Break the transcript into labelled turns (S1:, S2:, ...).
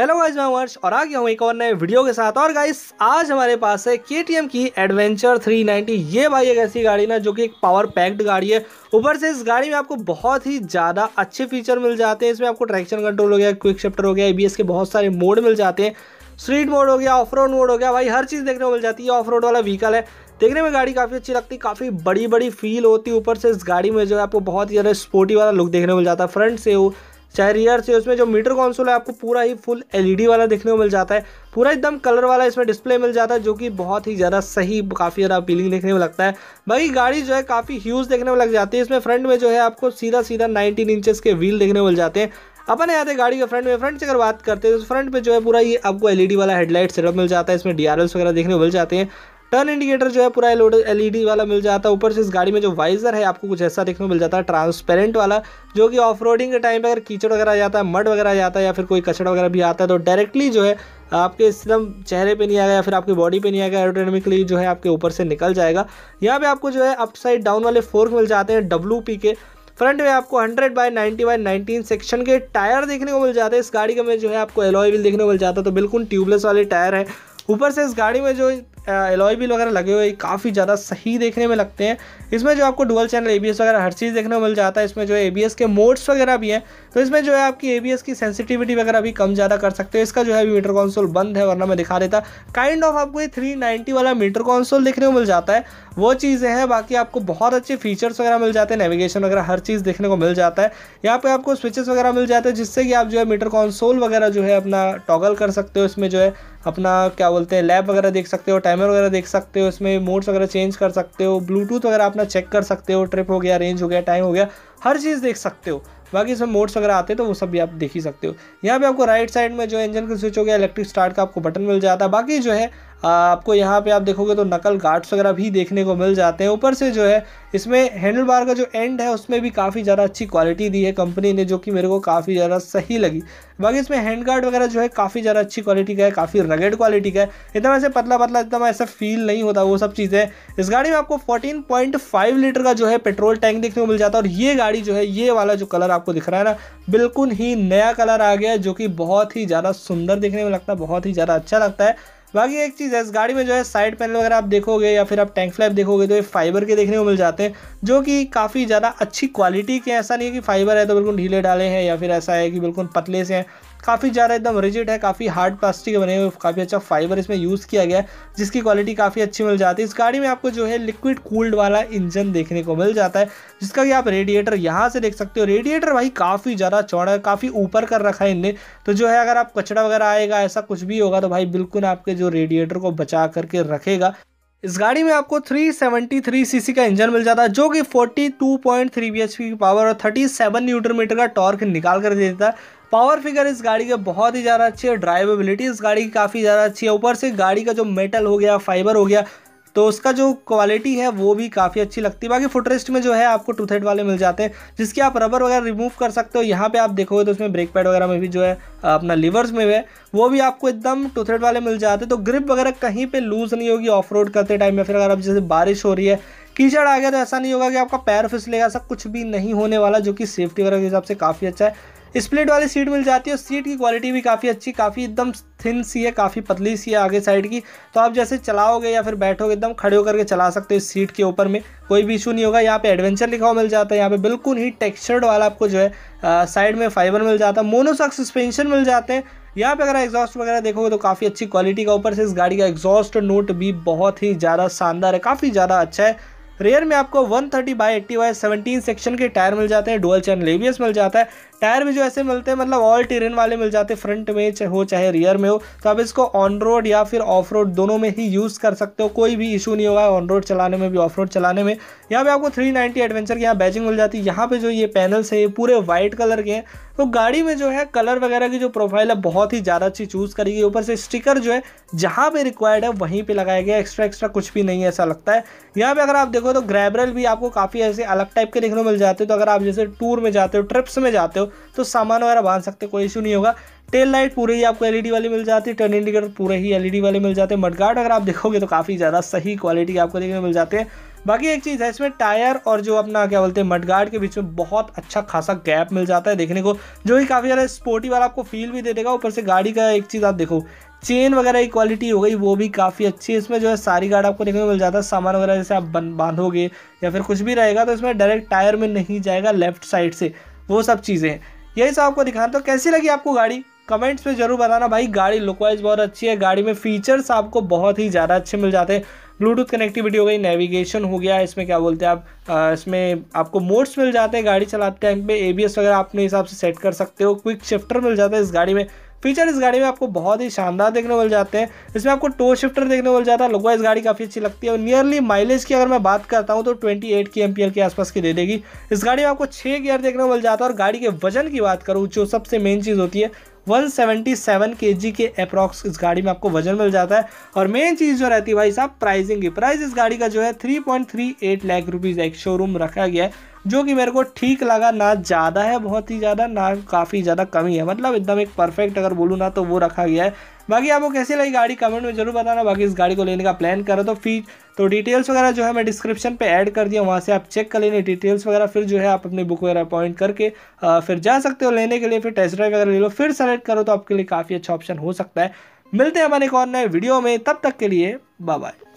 S1: hello guys मैं वर्ष और आ गया हूँ एक और नए वीडियो के साथ और गाइस आज हमारे पास है के की एडवेंचर 390 ये भाई एक ऐसी गाड़ी ना जो कि एक पावर पैक्ड गाड़ी है ऊपर से इस गाड़ी में आपको बहुत ही ज़्यादा अच्छे फीचर मिल जाते हैं इसमें आपको ट्रैक्शन कंट्रोल हो गया क्विक शिफ्टर हो गया ए के बहुत सारे मोड मिल जाते हैं स्ट्रीट मोड हो गया ऑफ रोड मोड हो गया भाई हर चीज़ देखने को मिल जाती है ऑफ रोड वाला व्हीकल है देखने में गाड़ी काफ़ी अच्छी लगती है काफ़ी बड़ी बड़ी फील होती है ऊपर से इस गाड़ी में जो है आपको बहुत ही ज़्यादा स्पोर्टी वाला लुक देखने को मिल जाता है फ्रंट से हो चाहे रियर से उसमें जो मीटर कॉन्सोल है आपको पूरा ही फुल एलईडी वाला देखने को मिल जाता है पूरा एकदम कलर वाला इसमें डिस्प्ले मिल जाता है जो कि बहुत ही ज़्यादा सही काफ़ी ज़्यादा अपीलिंग देखने में लगता है बाकी गाड़ी जो है काफ़ी ह्यूज देखने में लग जाती है इसमें फ्रंट में जो है आपको सीधा सीधा नाइनटीन इंचेस के व्हील देखने को मिल जाते हैं अपन आते गाड़ी के फ्रंट में फ्रंट से अगर बात करते हैं तो फ्रंट पे जो है पूरा ये आपको एलईडी वाला हेडलाइट सेटअप मिल जाता है इसमें डीआरएल्स वगैरह देखने मिल जाते हैं टर्न इंडिकेटर जो है पूरा एलईडी वाला मिल जाता है ऊपर से इस गाड़ी में जो वाइजर है आपको कुछ ऐसा देखने को मिल जाता है ट्रांसपेरेंट वाला जो कि ऑफ के टाइम पर अगर कीचड़ वगैरह जाता है मड वगैरह जाता है या फिर कोई कचड़ा वगैरह भी आता है तो डायरेक्टली जो है आपके एकदम चेहरे पे नहीं आएगा या फिर आपकी बॉडी पे नहीं आएगा एरोडायनेमिकली जो है आपके ऊपर से निकल जाएगा यहाँ पे आपको जो है अपसाइड डाउन वाले फोर्क मिल जाते हैं पी के फ्रंट में आपको 100 बाय 90 बाय 19 सेक्शन के टायर देखने को मिल जाते हैं इस गाड़ी के में जो है आपको एलॉय व्हील देखने को मिल जाता है तो बिल्कुल ट्यूबलेस वाले टायर है ऊपर से इस गाड़ी में जो एलॉय बिल वगैरह लगे हुए काफ़ी ज़्यादा सही देखने में लगते हैं इसमें जो आपको डुअल चैनल एबीएस वगैरह हर चीज़ देखने को मिल जाता है इसमें जो है एबीएस के मोड्स वगैरह भी हैं तो इसमें जो है आपकी एबीएस की सेंसिटिविटी वगैरह भी कम ज़्यादा कर सकते हो इसका जो है अभी मीटर कॉन्सोल बंद है वरना मैं दिखा देता काइंड ऑफ आपको ये थ्री वाला मीटर कॉन्सोल देखने को मिल जाता है वो चीज़ें हैं बाकी आपको बहुत अच्छे फीचर्स वगैरह मिल जाते हैं नेविगेशन वगैरह हर चीज़ देखने को मिल जाता है यहाँ पर आपको स्विचेस वगैरह मिल जाते हैं जिससे कि आप जो है मीटर कॉन्सोल वगैरह जो है अपना टॉगल कर सकते हो इसमें जो है अपना क्या बोलते हैं लैब वगैरह देख सकते हो टाइमर वगैरह देख सकते हो इसमें मोड्स वगैरह चेंज कर सकते हो ब्लूटूथ वगैरह अपना चेक कर सकते हो ट्रिप हो गया रेंज हो गया टाइम हो गया हर चीज़ देख सकते हो बाकी इसमें मोड्स वगैरह आते हैं तो वो सब भी आप देख ही सकते हो यहाँ पे आपको राइट साइड में जो इंजन का स्विच हो गया इलेक्ट्रिक स्टार्ट का आपको बटन मिल जाता है बाकी जो है आपको यहाँ पे आप देखोगे तो नकल गार्ड्स वगैरह भी देखने को मिल जाते हैं ऊपर से जो है इसमें हैंडल बार का जो एंड है उसमें भी काफ़ी ज़्यादा अच्छी क्वालिटी दी है कंपनी ने जो कि मेरे को काफ़ी ज़्यादा सही लगी बाकी इसमें हैंड गार्ड वगैरह जो है काफ़ी ज़्यादा अच्छी क्वालिटी का है काफ़ी रगेड क्वालिटी का है इतना ऐसे पतला पतला इतना ऐसा फील नहीं होता वो सब चीज़ें इस गाड़ी में आपको फोर्टीन लीटर का जो है पेट्रोल टैंक देखने को मिल जाता है और ये गाड़ी जो है ये वाला जो कलर आपको दिख रहा है ना बिल्कुल ही नया कलर आ गया जो कि बहुत ही ज़्यादा सुंदर देखने में लगता है बहुत ही ज़्यादा अच्छा लगता है बाकी एक चीज़ है इस गाड़ी में जो है साइड पैनल वगैरह आप देखोगे या फिर आप टैंक फ्लैप देखोगे तो ये फाइबर के देखने को मिल जाते हैं जो कि काफ़ी ज़्यादा अच्छी क्वालिटी के ऐसा नहीं है कि फाइबर है तो बिल्कुल ढीले डाले हैं या फिर ऐसा है कि बिल्कुल पतले से हैं काफ़ी ज़्यादा एकदम रिजिड है काफ़ी हार्ड प्लास्टिक बने हुए काफ़ी अच्छा फाइबर इसमें यूज़ किया गया है जिसकी क्वालिटी काफ़ी अच्छी मिल जाती है इस गाड़ी में आपको जो है लिक्विड कूल्ड वाला इंजन देखने को मिल जाता है जिसका कि आप रेडिएटर यहाँ से देख सकते हो रेडिएटर भाई काफ़ी ज़्यादा चौड़ा है काफ़ी ऊपर कर रखा है इनने तो जो है अगर आप कचरा वगैरह आएगा ऐसा कुछ भी होगा तो भाई बिल्कुल आपके जो रेडिएटर को बचा करके रखेगा इस गाड़ी में आपको 373 सीसी का इंजन मिल जाता है जो कि 42.3 टू की पावर और 37 न्यूटन मीटर का टॉर्क निकाल कर देता है पावर फिगर इस गाड़ी के बहुत ही ज़्यादा अच्छी है ड्राइवेबिलिटी इस गाड़ी की काफ़ी ज़्यादा अच्छी है ऊपर से गाड़ी का जो मेटल हो गया फाइबर हो गया तो उसका जो क्वालिटी है वो भी काफ़ी अच्छी लगती है बाकी फुटरेस्ट में जो है आपको टू थर्ड वाले मिल जाते हैं जिसके आप रबर वगैरह रिमूव कर सकते हो यहाँ पे आप देखोगे तो उसमें ब्रेक पैड वगैरह में भी जो है अपना लीवर्स में है वो भी आपको एकदम टू वाले मिल जाते हैं तो ग्रिप वगैरह कहीं पर लूज़ नहीं होगी ऑफ रोड करते टाइम या फिर अगर आप जैसे बारिश हो रही है कीचड़ आ गया तो ऐसा नहीं होगा कि आपका पैर फिसलेगा ऐसा कुछ भी नहीं होने वाला जो कि सेफ्टी वगैरह के हिसाब से काफ़ी अच्छा है स्प्लिट वाली सीट मिल जाती है और सीट की क्वालिटी भी काफ़ी अच्छी काफ़ी एकदम थिन सी है काफ़ी पतली सी है आगे साइड की तो आप जैसे चलाओगे या फिर बैठोगे एकदम खड़े होकर के चला सकते हो इस सीट के ऊपर में कोई भी इशू नहीं होगा यहाँ पे एडवेंचर लिखा हुआ मिल जाता है यहाँ पे बिल्कुल ही टेक्सचर्ड वाला आपको जो है साइड में फाइबर मिल जाता है मोनोसॉक सस्पेंशन मिल जाते हैं यहाँ पे अगर एग्जॉस्ट वगैरह देखोगे तो काफ़ी अच्छी क्वालिटी का ऊपर से इस गाड़ी का एग्जॉस्ट नोट भी बहुत ही ज़्यादा शानदार है काफ़ी ज़्यादा अच्छा है रेयर में आपको one thirty by eighty by seventeen section के टायर मिल जाते हैं डुअल चैन लेबियस मिल जाता है टायर भी जो ऐसे मिलते हैं मतलब ऑल टेरेन वाले मिल जाते हैं फ्रंट में हो चाहे रियर में हो तो आप इसको ऑन रोड या फिर ऑफ रोड दोनों में ही यूज़ कर सकते हो कोई भी इशू नहीं होगा ऑन रोड चलाने में भी ऑफ रोड चलाने में यहाँ पे आपको 390 एडवेंचर के यहाँ बैचिंग मिल जाती है यहाँ पे जो ये पैनल्स है ये पूरे वाइट कलर के हैं तो गाड़ी में जो है कलर वगैरह की जो प्रोफाइल है बहुत ही ज़्यादा अच्छी चूज़ करी गई ऊपर से स्टिकर जो है जहाँ पे रिक्वायर्ड है वहीं पे लगाया गया एक्स्ट्रा एक्स्ट्रा कुछ भी नहीं ऐसा लगता है यहाँ पे अगर आप देखो तो ग्रैबरल भी आपको काफ़ी ऐसे अलग टाइप के देखने मिल जाते हो तो अगर आप जैसे टूर में जाते हो ट्रिप्स में जाते हो तो सामान वगैरह बांध सकते कोई इशू नहीं होगा टेल लाइट पूरे ही आपको एलईडी वाली मिल जाती है टर्न इंडिकेटर पूरे ही एलईडी वाले मिल जाते हैं मडगार्ड अगर आप देखोगे तो काफ़ी ज़्यादा सही क्वालिटी आपको देखने मिल जाते हैं बाकी एक चीज़ है इसमें टायर और जो अपना क्या बोलते हैं मडगार्ड के बीच में बहुत अच्छा खासा गैप मिल जाता है देखने को जो कि काफ़ी ज़्यादा स्पोर्टी वाला आपको फील भी दे देगा ऊपर से गाड़ी का एक चीज़ आप देखो चेन वगैरह की क्वालिटी हो गई वो भी काफ़ी अच्छी है इसमें जो है सारी गार्ड आपको देखने को मिल जाता है सामान वगैरह जैसे आप बांधोगे या फिर कुछ भी रहेगा तो इसमें डायरेक्ट टायर में नहीं जाएगा लेफ्ट साइड से वो सब चीज़ें यही सब आपको दिखाना तो कैसी लगी आपको गाड़ी कमेंट्स में जरूर बताना भाई गाड़ी लुकवाइज़ बहुत अच्छी है गाड़ी में फीचर्स आपको बहुत ही ज़्यादा अच्छे मिल जाते हैं ब्लूटूथ कनेक्टिविटी हो गई नेविगेशन हो गया इसमें क्या बोलते हैं आप आ, इसमें आपको मोड्स मिल जाते हैं गाड़ी चलाते टाइम पे एबीएस वगैरह आप अपने हिसाब से सेट कर सकते हो क्विक शिफ्टर मिल जाता है इस गाड़ी में फीचर इस गाड़ी में आपको बहुत ही शानदार देखने मिल जाते हैं इसमें आपको टो शिफ्टर देखने मिल जाता है लुकवा इस गाड़ी काफ़ी अच्छी लगती है और नियरली माइलेज की अगर मैं बात करता हूँ तो 28 की एम के आसपास की दे देगी इस गाड़ी में आपको छः गियर देखने मिल जाता है और गाड़ी के वजन की बात करूँ जो सबसे मेन चीज़ होती है 177 kg के अप्रॉक्स इस गाड़ी में आपको वजन मिल जाता है और मेन चीज़ जो रहती है भाई साहब प्राइसिंग की प्राइस इस गाड़ी का जो है 3.38 लाख रुपीज़ एक शोरूम रखा गया है जो कि मेरे को ठीक लगा ना ज़्यादा है बहुत ही ज़्यादा ना काफ़ी ज़्यादा कमी है मतलब एकदम एक परफेक्ट अगर बोलूँ ना तो वो रखा गया है बाकी आपको कैसे लगी गाड़ी कमेंट में जरूर बताना बाकी इस गाड़ी को लेने का प्लान करो तो फी तो डिटेल्स वगैरह जो है मैं डिस्क्रिप्शन पे ऐड कर दिया वहाँ से आप चेक कर लेने डिटेल्स वगैरह फिर जो है आप अपने बुक वगैरह अपॉइंट करके आ, फिर जा सकते हो लेने के लिए फिर टेस्ट ड्राइव वगैरह ले लो फिर सेलेक्ट करो तो आपके लिए काफ़ी अच्छा ऑप्शन हो सकता है मिलते हैं हमारे एक और नए वीडियो में तब तक के लिए बाय बाय